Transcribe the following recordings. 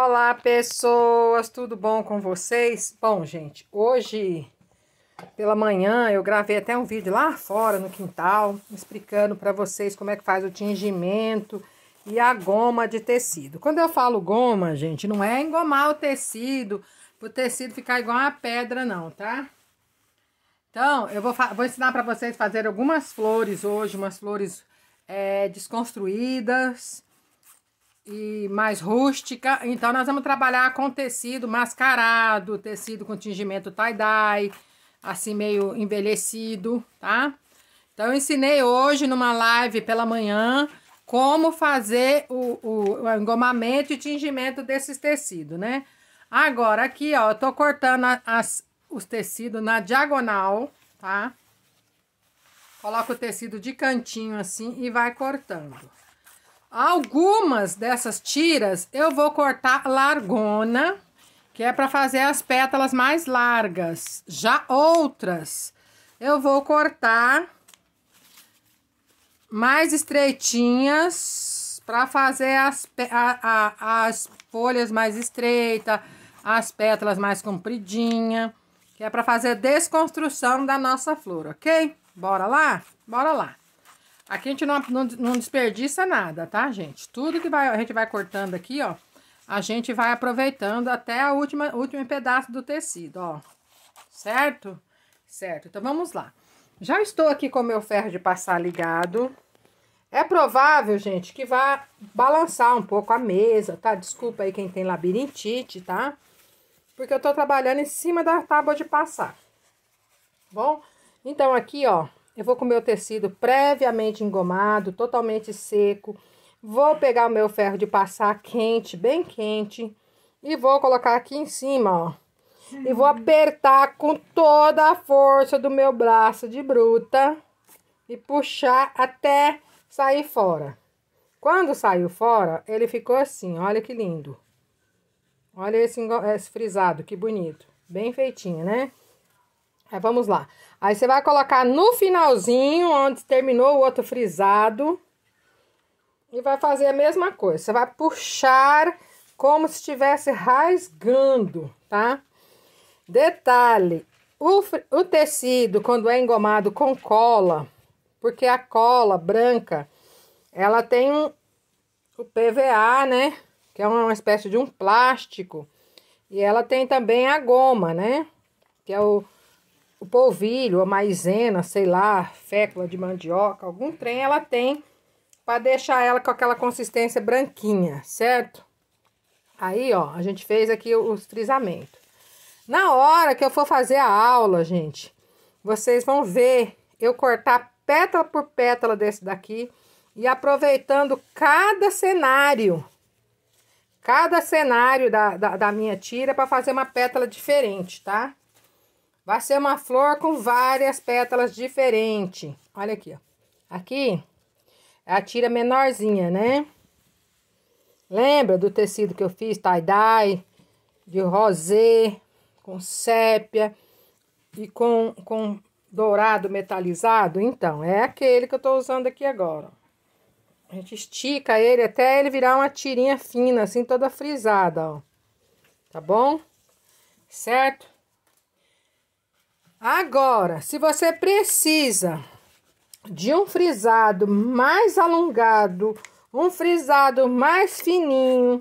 Olá, pessoas, tudo bom com vocês? Bom, gente, hoje pela manhã eu gravei até um vídeo lá fora no quintal, explicando para vocês como é que faz o tingimento e a goma de tecido. Quando eu falo goma, gente, não é engomar o tecido, para o tecido ficar igual a pedra não, tá? Então, eu vou, vou ensinar para vocês fazer algumas flores hoje, umas flores é, desconstruídas, e mais rústica. Então, nós vamos trabalhar com tecido mascarado, tecido com tingimento tie-dye, assim meio envelhecido, tá? Então, eu ensinei hoje numa live pela manhã como fazer o, o, o engomamento e tingimento desses tecidos, né? Agora, aqui, ó, eu tô cortando as, os tecidos na diagonal, tá? Coloca o tecido de cantinho assim e vai cortando. Algumas dessas tiras eu vou cortar largona, que é para fazer as pétalas mais largas. Já outras eu vou cortar mais estreitinhas para fazer as, a, a, as folhas mais estreitas, as pétalas mais compridinhas, que é para fazer a desconstrução da nossa flor, ok? Bora lá? Bora lá! Aqui a gente não, não, não desperdiça nada, tá, gente? Tudo que vai, a gente vai cortando aqui, ó, a gente vai aproveitando até o último pedaço do tecido, ó. Certo? Certo. Então, vamos lá. Já estou aqui com o meu ferro de passar ligado. É provável, gente, que vá balançar um pouco a mesa, tá? Desculpa aí quem tem labirintite, tá? Porque eu tô trabalhando em cima da tábua de passar. Bom, então aqui, ó, eu vou com o meu tecido previamente engomado, totalmente seco. Vou pegar o meu ferro de passar quente, bem quente. E vou colocar aqui em cima, ó. E vou apertar com toda a força do meu braço de bruta. E puxar até sair fora. Quando saiu fora, ele ficou assim, olha que lindo. Olha esse, esse frisado, que bonito. Bem feitinho, né? Aí, vamos lá. Aí você vai colocar no finalzinho, onde terminou o outro frisado. E vai fazer a mesma coisa. Você vai puxar como se estivesse rasgando, tá? Detalhe, o, o tecido, quando é engomado com cola, porque a cola branca, ela tem um, o PVA, né? Que é uma espécie de um plástico. E ela tem também a goma, né? Que é o o polvilho, a maisena, sei lá, fécula de mandioca, algum trem ela tem para deixar ela com aquela consistência branquinha, certo? Aí, ó, a gente fez aqui os frisamentos. Na hora que eu for fazer a aula, gente, vocês vão ver eu cortar pétala por pétala desse daqui e aproveitando cada cenário, cada cenário da, da, da minha tira para fazer uma pétala diferente, tá? Vai ser uma flor com várias pétalas diferentes. Olha aqui, ó. Aqui é a tira menorzinha, né? Lembra do tecido que eu fiz tie-dye, de rosé, com sépia e com, com dourado metalizado? Então, é aquele que eu tô usando aqui agora. A gente estica ele até ele virar uma tirinha fina, assim, toda frisada, ó. Tá bom? Certo? Agora, se você precisa de um frisado mais alongado, um frisado mais fininho,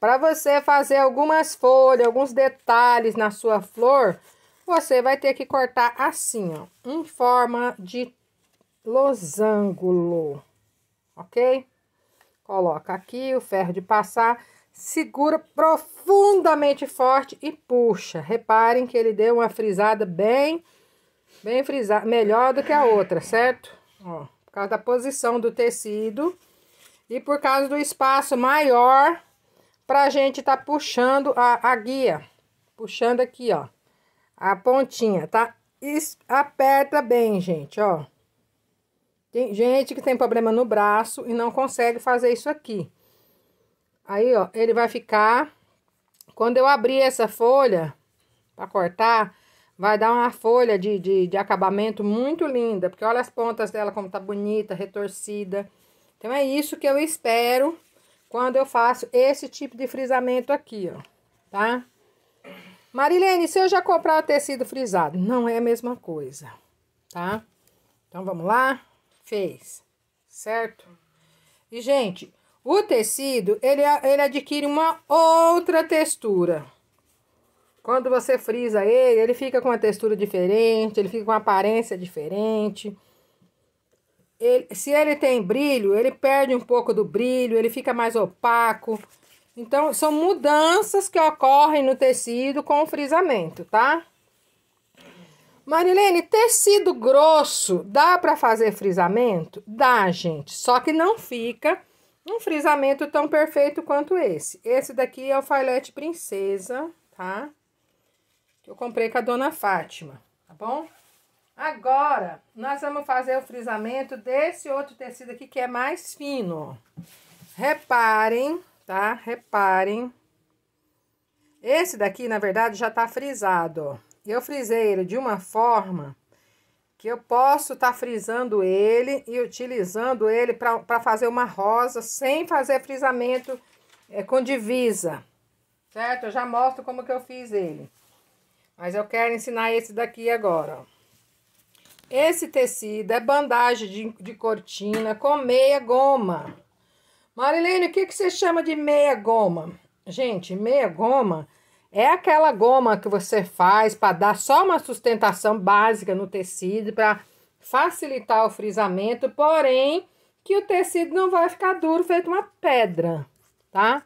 para você fazer algumas folhas, alguns detalhes na sua flor, você vai ter que cortar assim, ó, em forma de losango, ok? Coloca aqui o ferro de passar segura profundamente forte e puxa. Reparem que ele deu uma frisada bem, bem frisada, melhor do que a outra, certo? Ó, por causa da posição do tecido e por causa do espaço maior para a gente tá puxando a, a guia, puxando aqui, ó, a pontinha, tá? Es, aperta bem, gente, ó. Tem gente que tem problema no braço e não consegue fazer isso aqui. Aí, ó, ele vai ficar... Quando eu abrir essa folha para cortar, vai dar uma folha de, de, de, acabamento muito linda. Porque olha as pontas dela como tá bonita, retorcida. Então, é isso que eu espero quando eu faço esse tipo de frisamento aqui, ó. Tá? Marilene, se eu já comprar o tecido frisado, não é a mesma coisa, tá? Então, vamos lá. Fez, certo? E, gente, o tecido, ele, ele adquire uma outra textura. Quando você frisa ele, ele fica com uma textura diferente, ele fica com uma aparência diferente. Ele, se ele tem brilho, ele perde um pouco do brilho, ele fica mais opaco. Então, são mudanças que ocorrem no tecido com o frisamento, tá? Marilene, tecido grosso dá para fazer frisamento? Dá, gente, só que não fica um frisamento tão perfeito quanto esse. Esse daqui é o filete Princesa, tá? Que eu comprei com a Dona Fátima, tá bom? Agora, nós vamos fazer o frisamento desse outro tecido aqui, que é mais fino. Reparem, tá? Reparem. Esse daqui, na verdade, já tá frisado, ó. Eu frisei ele de uma forma que eu posso estar tá frisando ele e utilizando ele para fazer uma rosa sem fazer frisamento é, com divisa, certo? Eu já mostro como que eu fiz ele, mas eu quero ensinar esse daqui agora, ó. Esse tecido é bandagem de, de cortina com meia goma. Marilene, o que, que você chama de meia goma? Gente, meia goma é aquela goma que você faz para dar só uma sustentação básica no tecido para facilitar o frisamento, porém que o tecido não vai ficar duro feito uma pedra, tá?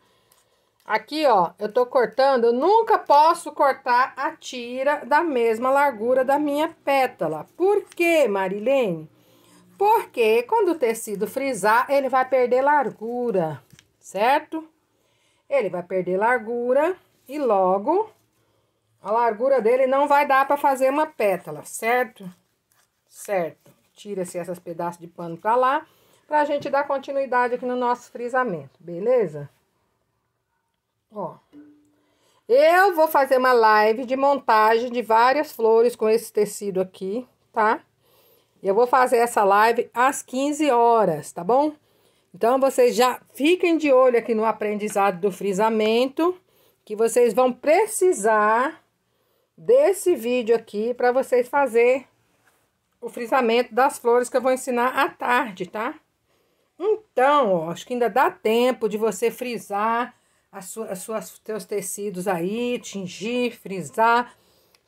Aqui, ó, eu tô cortando, eu nunca posso cortar a tira da mesma largura da minha pétala. Por quê, Marilene? Porque quando o tecido frisar, ele vai perder largura, certo? Ele vai perder largura e logo, a largura dele não vai dar para fazer uma pétala, certo? Certo. Tira-se esses pedaços de pano para lá, para a gente dar continuidade aqui no nosso frisamento, beleza? Ó. Eu vou fazer uma live de montagem de várias flores com esse tecido aqui, tá? E eu vou fazer essa live às 15 horas, tá bom? Então, vocês já fiquem de olho aqui no aprendizado do frisamento que vocês vão precisar desse vídeo aqui para vocês fazer o frisamento das flores que eu vou ensinar à tarde, tá? Então, ó, acho que ainda dá tempo de você frisar as suas, as suas seus tecidos aí, tingir, frisar,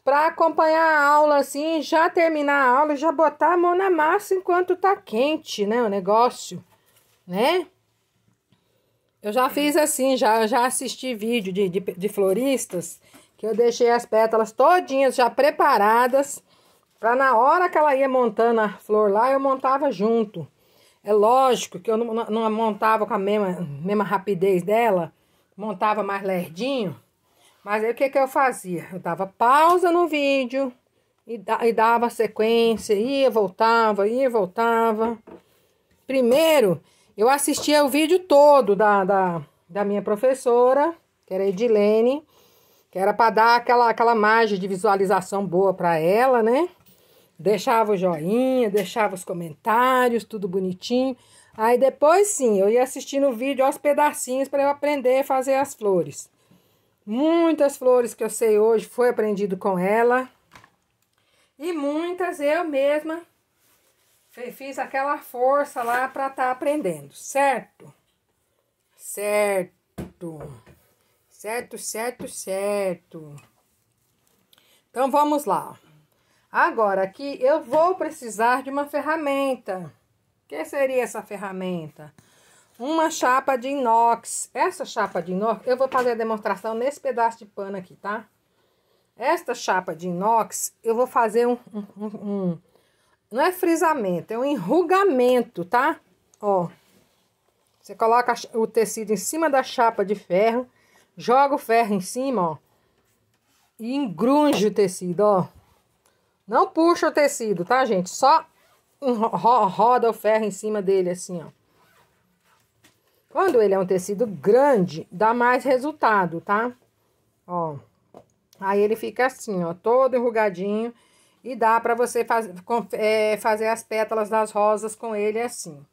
para acompanhar a aula assim, já terminar a aula, já botar a mão na massa enquanto tá quente, né, o negócio, né? Eu já fiz assim, já, já assisti vídeo de, de, de floristas que eu deixei as pétalas todinhas já preparadas para na hora que ela ia montando a flor lá, eu montava junto. É lógico que eu não, não montava com a mesma, mesma rapidez dela, montava mais lerdinho. Mas aí o que, que eu fazia? Eu dava pausa no vídeo e, da, e dava sequência, ia, voltava, ia, voltava. Primeiro, eu assistia o vídeo todo da, da, da minha professora, que era a Edilene, que era para dar aquela, aquela margem de visualização boa para ela, né? Deixava o joinha, deixava os comentários, tudo bonitinho. Aí depois sim, eu ia assistindo o vídeo aos pedacinhos para eu aprender a fazer as flores. Muitas flores que eu sei hoje foi aprendido com ela. E muitas eu mesma Fiz aquela força lá para estar tá aprendendo, certo? Certo. Certo, certo, certo. Então vamos lá. Agora aqui eu vou precisar de uma ferramenta. Que seria essa ferramenta? Uma chapa de inox. Essa chapa de inox, eu vou fazer a demonstração nesse pedaço de pano aqui, tá? Esta chapa de inox, eu vou fazer um, um não é frisamento, é um enrugamento, tá? Ó. Você coloca o tecido em cima da chapa de ferro, joga o ferro em cima, ó. E engrunge o tecido, ó. Não puxa o tecido, tá, gente? Só roda o ferro em cima dele, assim, ó. Quando ele é um tecido grande, dá mais resultado, tá? Ó. Aí ele fica assim, ó, todo enrugadinho. E dá para você faz, é, fazer as pétalas das rosas com ele assim.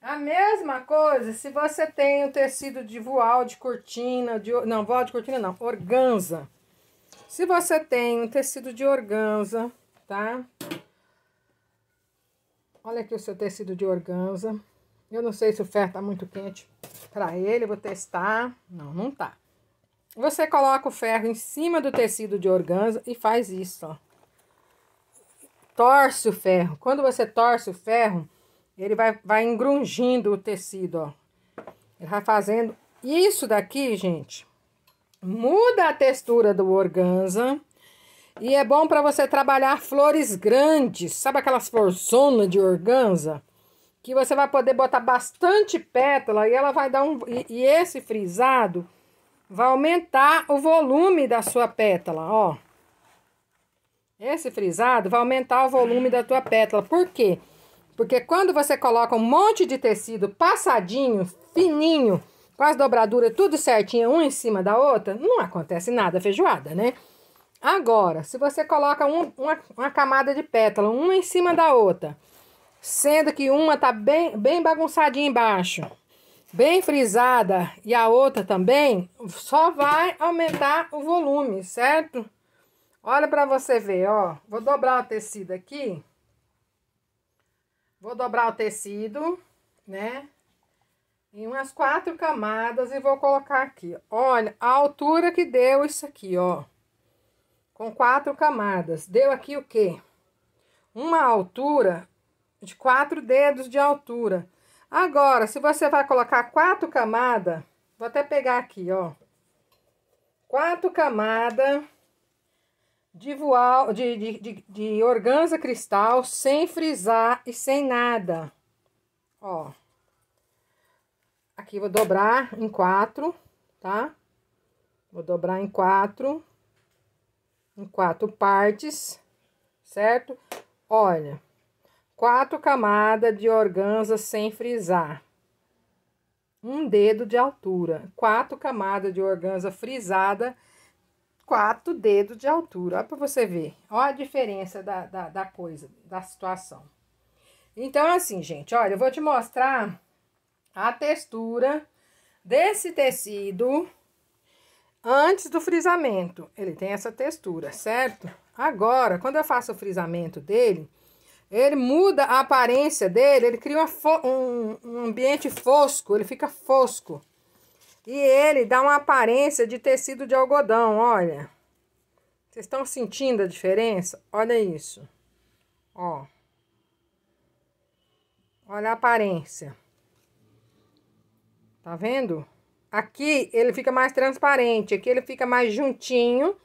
A mesma coisa se você tem o tecido de voal, de cortina, de, não, voal de cortina não, organza. Se você tem um tecido de organza, tá? Olha aqui o seu tecido de organza. Eu não sei se o ferro tá muito quente para ele, vou testar. Não, não tá. Você coloca o ferro em cima do tecido de organza e faz isso, ó torce o ferro. Quando você torce o ferro, ele vai, vai engrungindo o tecido, ó. Ele vai fazendo... Isso daqui, gente, muda a textura do organza. E é bom para você trabalhar flores grandes. Sabe aquelas florzonas de organza? Que você vai poder botar bastante pétala e ela vai dar um... E, e esse frisado vai aumentar o volume da sua pétala, ó. Esse frisado vai aumentar o volume da tua pétala. Por quê? Porque quando você coloca um monte de tecido passadinho, fininho, com as dobraduras tudo certinho, uma em cima da outra, não acontece nada feijoada, né? Agora, se você coloca um, uma, uma camada de pétala, uma em cima da outra, sendo que uma tá bem, bem bagunçadinha embaixo, bem frisada, e a outra também, só vai aumentar o volume, certo? Olha para você ver, ó. Vou dobrar o tecido aqui. Vou dobrar o tecido, né? Em umas quatro camadas e vou colocar aqui. Olha a altura que deu isso aqui, ó. Com quatro camadas. Deu aqui o quê? Uma altura de quatro dedos de altura. Agora, se você vai colocar quatro camadas, vou até pegar aqui, ó. Quatro camadas de, voal, de, de, de, de organza cristal sem frisar e sem nada. Ó. Aqui vou dobrar em quatro, tá? Vou dobrar em quatro. Em quatro partes, certo? Olha, quatro camadas de organza sem frisar. Um dedo de altura. Quatro camadas de organza frisada quatro dedos de altura. Olha para você ver. Olha a diferença da, da, da, coisa, da situação. Então, assim, gente, olha, eu vou te mostrar a textura desse tecido antes do frisamento. Ele tem essa textura, certo? Agora, quando eu faço o frisamento dele, ele muda a aparência dele, ele cria um, um ambiente fosco, ele fica fosco. E ele dá uma aparência de tecido de algodão, olha. Vocês estão sentindo a diferença? Olha isso. Ó. Olha a aparência. Tá vendo? Aqui ele fica mais transparente, aqui ele fica mais juntinho.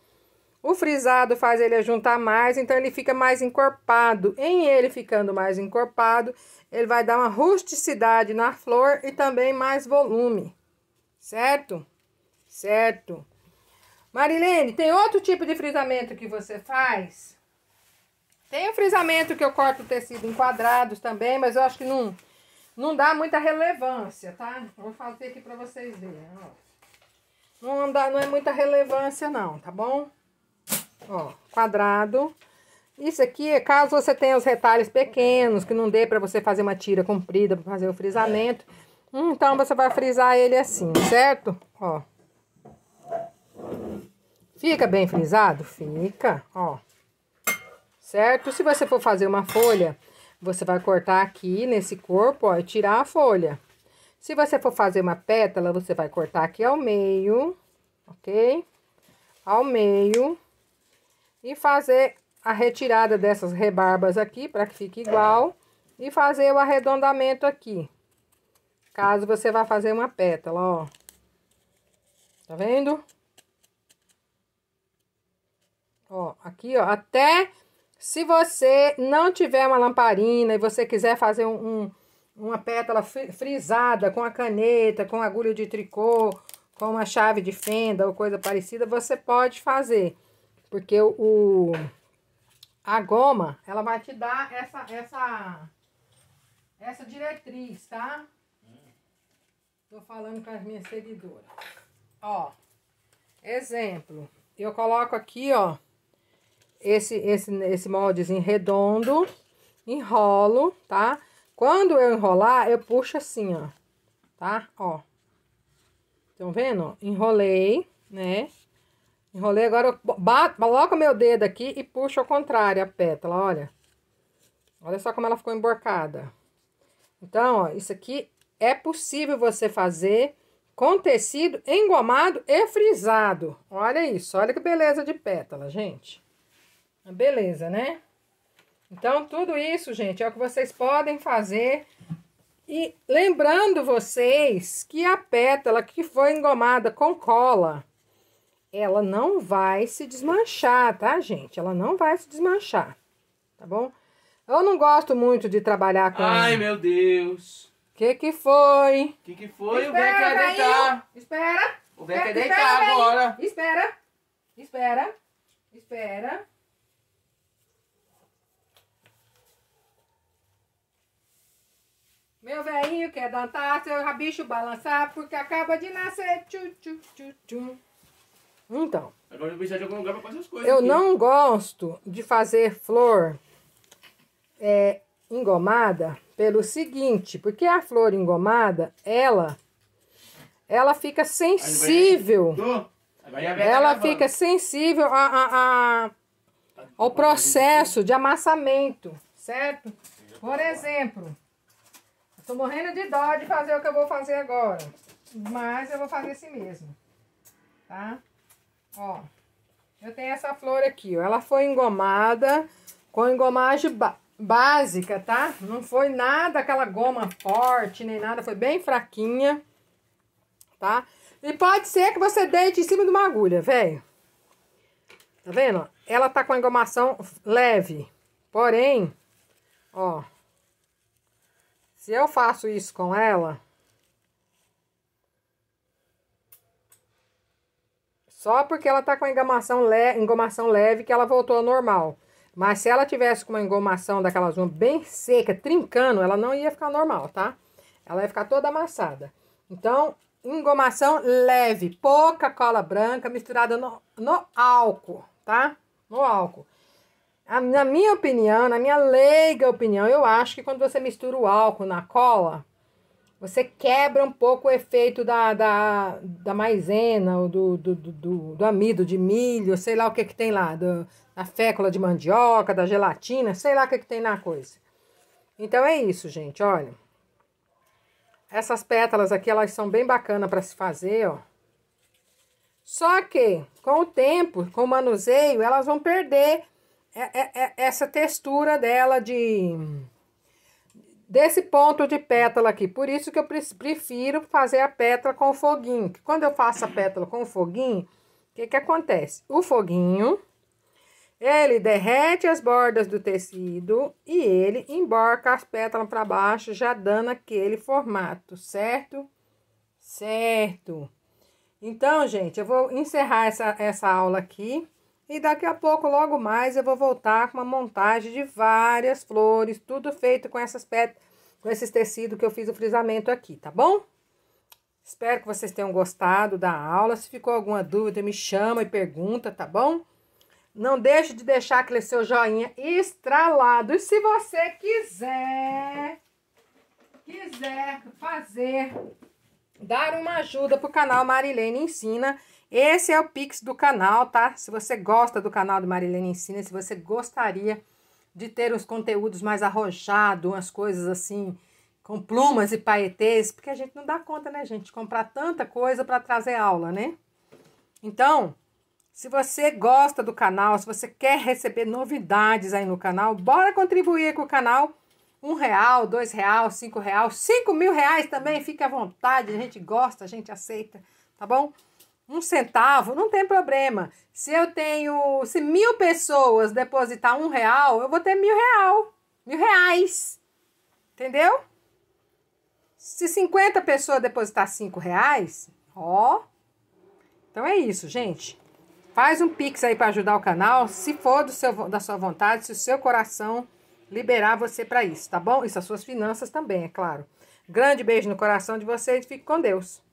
O frisado faz ele juntar mais, então ele fica mais encorpado. Em ele ficando mais encorpado, ele vai dar uma rusticidade na flor e também mais volume certo? Certo. Marilene, tem outro tipo de frisamento que você faz? Tem o frisamento que eu corto o tecido em quadrados também, mas eu acho que não, não dá muita relevância, tá? Vou fazer aqui pra vocês verem, ó. Não, dá, não é muita relevância não, tá bom? Ó, quadrado. Isso aqui é caso você tenha os retalhos pequenos, que não dê pra você fazer uma tira comprida pra fazer o frisamento. É. Hum, então, você vai frisar ele assim, certo? Ó. Fica bem frisado? Fica, ó. Certo? Se você for fazer uma folha, você vai cortar aqui nesse corpo, ó, e tirar a folha. Se você for fazer uma pétala, você vai cortar aqui ao meio, ok? Ao meio. E fazer a retirada dessas rebarbas aqui, para que fique igual. E fazer o arredondamento aqui, Caso você vá fazer uma pétala, ó. Tá vendo? Ó, aqui, ó, até se você não tiver uma lamparina e você quiser fazer um, um uma pétala frisada com a caneta, com agulha de tricô, com uma chave de fenda ou coisa parecida, você pode fazer. Porque o a goma, ela vai te dar essa essa essa diretriz, tá? Tô falando com as minhas seguidoras. Ó, exemplo. Eu coloco aqui, ó, esse, esse, esse moldezinho redondo, enrolo, tá? Quando eu enrolar, eu puxo assim, ó, tá? Ó. Estão vendo? Enrolei, né? Enrolei, agora eu bato, coloco meu dedo aqui e puxo ao contrário a pétala, olha. Olha só como ela ficou emborcada. Então, ó, isso aqui é possível você fazer com tecido engomado e frisado. Olha isso, olha que beleza de pétala, gente. Beleza, né? Então, tudo isso, gente, é o que vocês podem fazer. E lembrando vocês que a pétala que foi engomada com cola, ela não vai se desmanchar, tá, gente? Ela não vai se desmanchar, tá bom? Eu não gosto muito de trabalhar com... Ai, meu Deus! Que que foi? Que que foi? Espera, o Bé quer deitar. Espera. O Bé quer deitar espera, agora. Espera. Espera. Espera. Meu velhinho quer dançar, seu rabicho balançar, porque acaba de nascer. Tchu, tchu, tchu, tchu. Então. Agora eu preciso tá de algum lugar pra fazer as coisas. Eu aqui. não gosto de fazer flor é, engomada pelo seguinte, porque a flor engomada, ela ela fica sensível. Ela fica sensível a, a, a, tá ao processo de amassamento, certo? Por exemplo, estou morrendo de dó de fazer o que eu vou fazer agora, mas eu vou fazer assim mesmo, tá? Ó, eu tenho essa flor aqui, ó, ela foi engomada com engomagem básica, tá? Não foi nada aquela goma forte, nem nada, foi bem fraquinha, tá? E pode ser que você deite em cima de uma agulha, velho. Tá vendo? Ela tá com a engomação leve, porém, ó, se eu faço isso com ela, só porque ela tá com a engomação, le engomação leve que ela voltou ao normal. Mas se ela tivesse com uma engomação daquelas unhas bem seca, trincando, ela não ia ficar normal, tá? Ela ia ficar toda amassada. Então, engomação leve, pouca cola branca misturada no, no álcool, tá? No álcool. A, na minha opinião, na minha leiga opinião, eu acho que quando você mistura o álcool na cola, você quebra um pouco o efeito da, da, da maisena, ou do, do, do, do, amido de milho, sei lá o que, que tem lá, do, da fécula de mandioca, da gelatina, sei lá o que, que tem na coisa. Então é isso, gente, olha. Essas pétalas aqui, elas são bem bacanas para se fazer, ó. Só que, com o tempo, com o manuseio, elas vão perder é, é, é, essa textura dela de desse ponto de pétala aqui. Por isso que eu prefiro fazer a pétala com o foguinho. quando eu faço a pétala com o foguinho, o que, que acontece? O foguinho, ele derrete as bordas do tecido e ele emborca as pétalas para baixo, já dando aquele formato, certo? Certo. Então, gente, eu vou encerrar essa, essa aula aqui. E daqui a pouco, logo mais, eu vou voltar com uma montagem de várias flores, tudo feito com essas pet... com esses tecidos que eu fiz o frisamento aqui, tá bom? Espero que vocês tenham gostado da aula. Se ficou alguma dúvida, me chama e pergunta, tá bom? Não deixe de deixar aquele seu joinha estralado. E se você quiser, quiser fazer, dar uma ajuda pro canal Marilene Ensina, esse é o Pix do canal, tá? Se você gosta do canal do Marilene Ensina, se você gostaria de ter os conteúdos mais arrojados, umas coisas assim, com plumas e paetês, porque a gente não dá conta, né, gente, de comprar tanta coisa para trazer aula, né? Então, se você gosta do canal, se você quer receber novidades aí no canal, bora contribuir com o canal. Um real, dois real, cinco real, cinco mil reais também, fique à vontade, a gente gosta, a gente aceita, tá bom? um centavo, não tem problema. Se eu tenho, se mil pessoas depositar um real, eu vou ter mil real, mil reais, entendeu? Se 50 pessoas depositar cinco reais, ó. Então é isso, gente. Faz um pix aí para ajudar o canal, se for do seu, da sua vontade, se o seu coração liberar você para isso, tá bom? Isso as suas finanças também, é claro. Grande beijo no coração de vocês, fique com Deus.